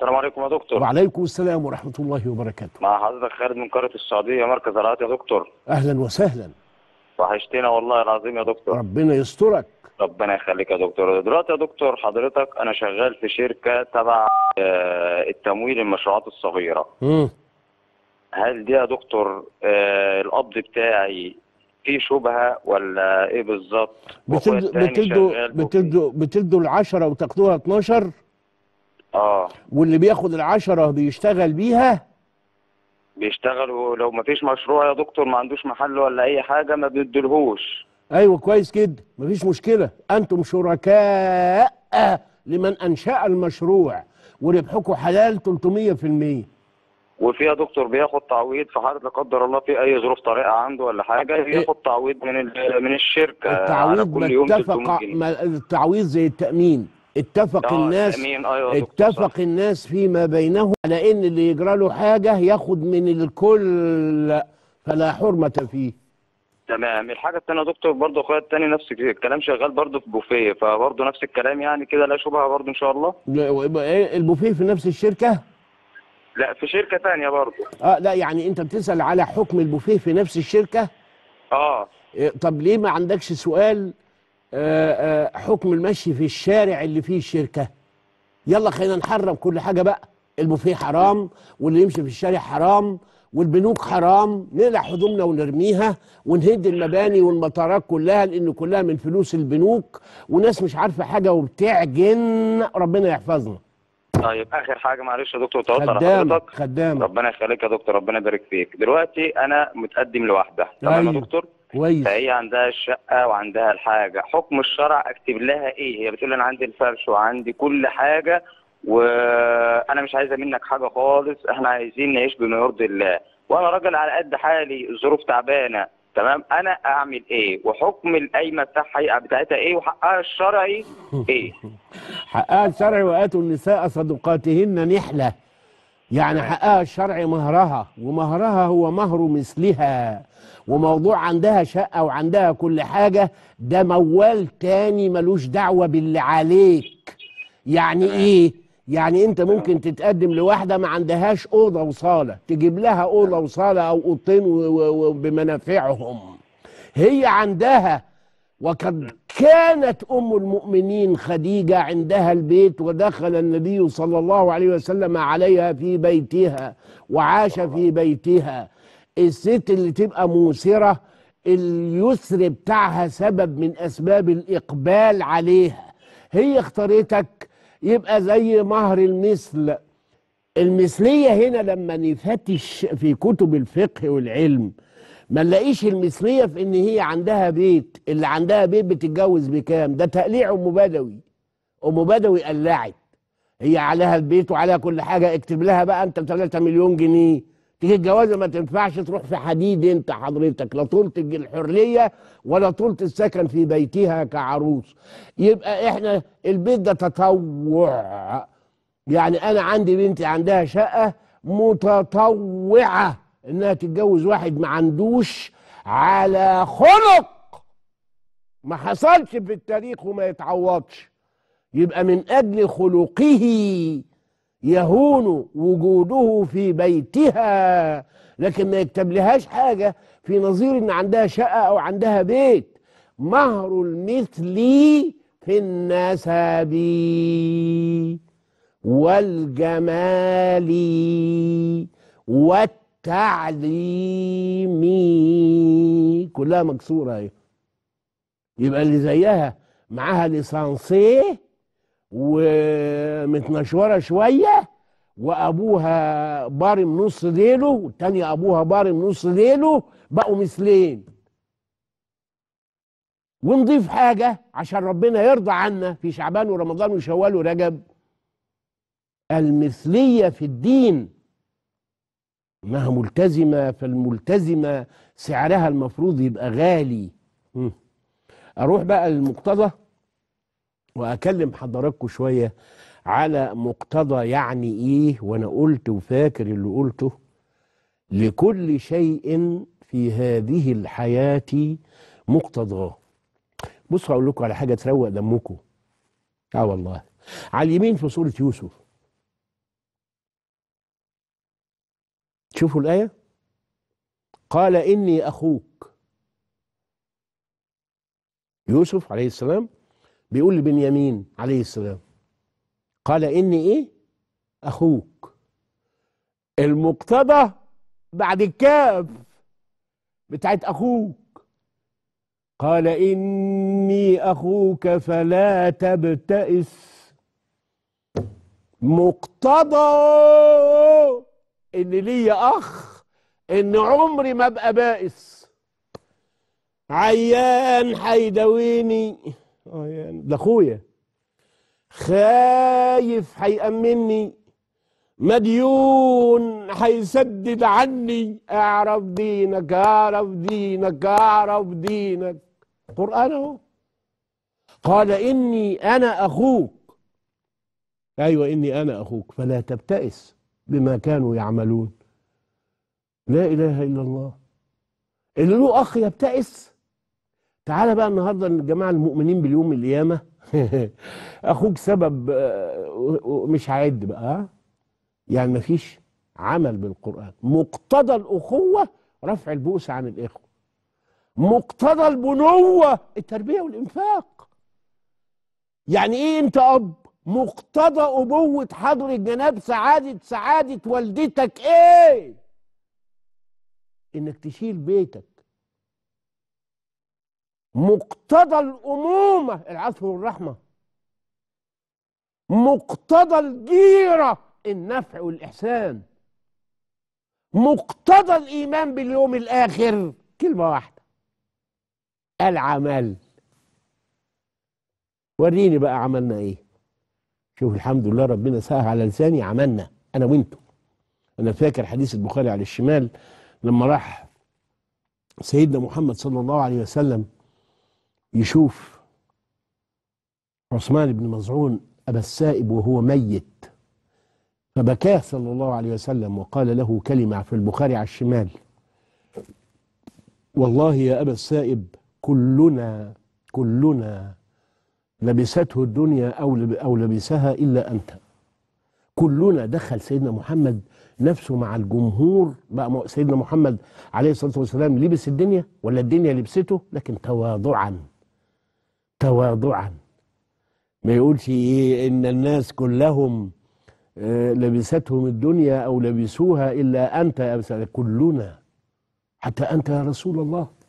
السلام عليكم يا دكتور وعليكم السلام ورحمة الله وبركاته مع حضرتك خالد من قارة السعودية مركز زراعات يا دكتور أهلا وسهلا وحشتنا والله العظيم يا دكتور ربنا يسترك ربنا يخليك يا دكتور دلوقتي يا دكتور حضرتك أنا شغال في شركة تبع آه، التمويل المشروعات الصغيرة م. هل دي يا دكتور آه، القبض بتاعي في شبهه ولا ايه بالظبط بتدوا بتدوا بتدوا بتدوا ال 10 وتاخدوها 12 اه واللي بياخد العشرة بيشتغل بيها بيشتغل ولو ما فيش مشروع يا دكتور ما عندوش محل ولا اي حاجه ما بندلهوش ايوه كويس جدا مفيش مشكله انتم شركاء لمن انشا المشروع وربحكم حلال 300% وفي يا دكتور بياخد تعويض في حاله لا قدر الله في اي ظروف طارئه عنده ولا حاجه بياخد إيه. تعويض من من الشركه التعويض على كل يوم التعويض زي التامين اتفق آه، الناس أيوة اتفق الناس فيما بينهم على ان اللي يجرى له حاجه ياخد من الكل فلا حرمه فيه تمام الحاجه الثانيه يا دكتور برضه اخويا الثاني نفس الكلام شغال برضه في بوفيه فبرضه نفس الكلام يعني كده لا شبهه برضه ان شاء الله إيه، البوفيه في نفس الشركه لا في شركه ثانيه برضه اه لا يعني انت بتسال على حكم البوفيه في نفس الشركه اه إيه، طب ليه ما عندكش سؤال حكم المشي في الشارع اللي فيه الشركة يلا خلينا نحرم كل حاجة بقى البوفيه حرام واللي يمشي في الشارع حرام والبنوك حرام نقلع هدومنا ونرميها ونهد المباني والمطارات كلها لان كلها من فلوس البنوك وناس مش عارفه حاجه وبتعجن ربنا يحفظنا طيب اخر حاجه معلش يا دكتور توصل حضرتك خدام ربنا يخليك يا دكتور ربنا يبارك فيك دلوقتي انا متقدم لوحده تمام يا طيب. دكتور كويس فهي عندها الشقه وعندها الحاجه حكم الشرع اكتب لها ايه هي بتقول انا عندي الفرش وعندي كل حاجه وانا مش عايزه منك حاجه خالص احنا عايزين نعيش بما يرضي الله وانا راجل على قد حالي الظروف تعبانه تمام انا اعمل ايه وحكم القايمه بتاعها بتاعتها ايه وحقها الشرعي ايه حقها الشرعي واتوا النساء صدقاتهن نحله يعني حقها الشرعي مهرها ومهرها هو مهر مثلها وموضوع عندها شقة وعندها كل حاجة ده موال تاني ملوش دعوة باللي عليك يعني ايه يعني انت ممكن تتقدم لواحدة ما عندهاش أوضة وصالة تجيب لها أوضة وصالة أو أوضتين بمنافعهم هي عندها وقد كانت أم المؤمنين خديجة عندها البيت ودخل النبي صلى الله عليه وسلم عليها في بيتها وعاش في بيتها الست اللي تبقى موسرة اليسر بتاعها سبب من أسباب الإقبال عليها هي اختارتك يبقى زي مهر المثل المثلية هنا لما نفتش في كتب الفقه والعلم ما نلاقيش المثلية في ان هي عندها بيت اللي عندها بيت بتتجوز بكام ده تقليع ام بدوي ام بدوي قلعت هي عليها البيت وعليها كل حاجة اكتب لها بقى انت 3 مليون جنيه تيجي الجوازه ما تنفعش تروح في حديد انت حضرتك لا طولت الحريه ولا طولت السكن في بيتها كعروس يبقى احنا البيت ده تطوع يعني انا عندي بنتي عندها شقه متطوعه انها تتجوز واحد ما عندوش على خلق ما حصلش في التاريخ وما يتعوضش يبقى من اجل خلقه يهون وجوده في بيتها لكن ما يكتب لهاش حاجة في نظير ان عندها شقة او عندها بيت مهر المثل في النسب والجمال والتعليم كلها مكسورة اهي يبقى اللي زيها معاها لسانسيه ومتنشوره شويه وابوها بارم نص ديله والتاني ابوها بارم نص ديله بقوا مثلين ونضيف حاجه عشان ربنا يرضى عنا في شعبان ورمضان وشوال ورجب المثليه في الدين انها ملتزمه فالملتزمه سعرها المفروض يبقى غالي اروح بقى للمقتضى واكلم حضراتكم شويه على مقتضى يعني ايه وانا قلت وفاكر اللي قلته لكل شيء في هذه الحياه مقتضاه بصوا اقول لكم على حاجه تروق دمكم اه والله على اليمين في سوره يوسف شوفوا الايه قال اني اخوك يوسف عليه السلام بيقول لبنيامين عليه السلام قال إني إيه أخوك المقتضى بعد الكاف بتاعت أخوك قال إني أخوك فلا تبتئس مقتضى ان ليا اخ ان عمري ما ابقى بائس عيان حيدويني آه، يعني ده اخويا خايف هيأمني مديون هيسدد عني اعرف دينك اعرف دينك اعرف دينك قرآن اهو قال إني أنا أخوك أيوة إني أنا أخوك فلا تبتئس بما كانوا يعملون لا إله إلا الله اللي له أخ يبتئس تعالى بقى النهارده الجماعه المؤمنين باليوم القيامه اخوك سبب آه، مش هعد بقى يعني مفيش عمل بالقران مقتضى الاخوه رفع البؤس عن الاخوه مقتضى البنوه التربيه والانفاق يعني ايه انت اب مقتضى ابوه حضر الجناب سعاده سعاده والدتك ايه انك تشيل بيتك مقتضى الأمومة العفو والرحمة مقتضى الجيرة النفع والإحسان مقتضى الإيمان باليوم الآخر كلمة واحدة العمل وريني بقى عملنا إيه شوف الحمد لله ربنا ساه على لساني عملنا أنا وإنتو أنا فاكر حديث البخاري على الشمال لما راح سيدنا محمد صلى الله عليه وسلم يشوف عثمان بن مزعون أبا السائب وهو ميت فبكاه صلى الله عليه وسلم وقال له كلمة في البخاري على الشمال والله يا أبا السائب كلنا كلنا لبسته الدنيا أو أو لبسها إلا أنت كلنا دخل سيدنا محمد نفسه مع الجمهور بقى سيدنا محمد عليه الصلاة والسلام لبس الدنيا ولا الدنيا لبسته لكن تواضعا تواضعا ما يقولش ايه ان الناس كلهم آه، لبستهم الدنيا او لبسوها الا انت يا كلنا حتى انت يا رسول الله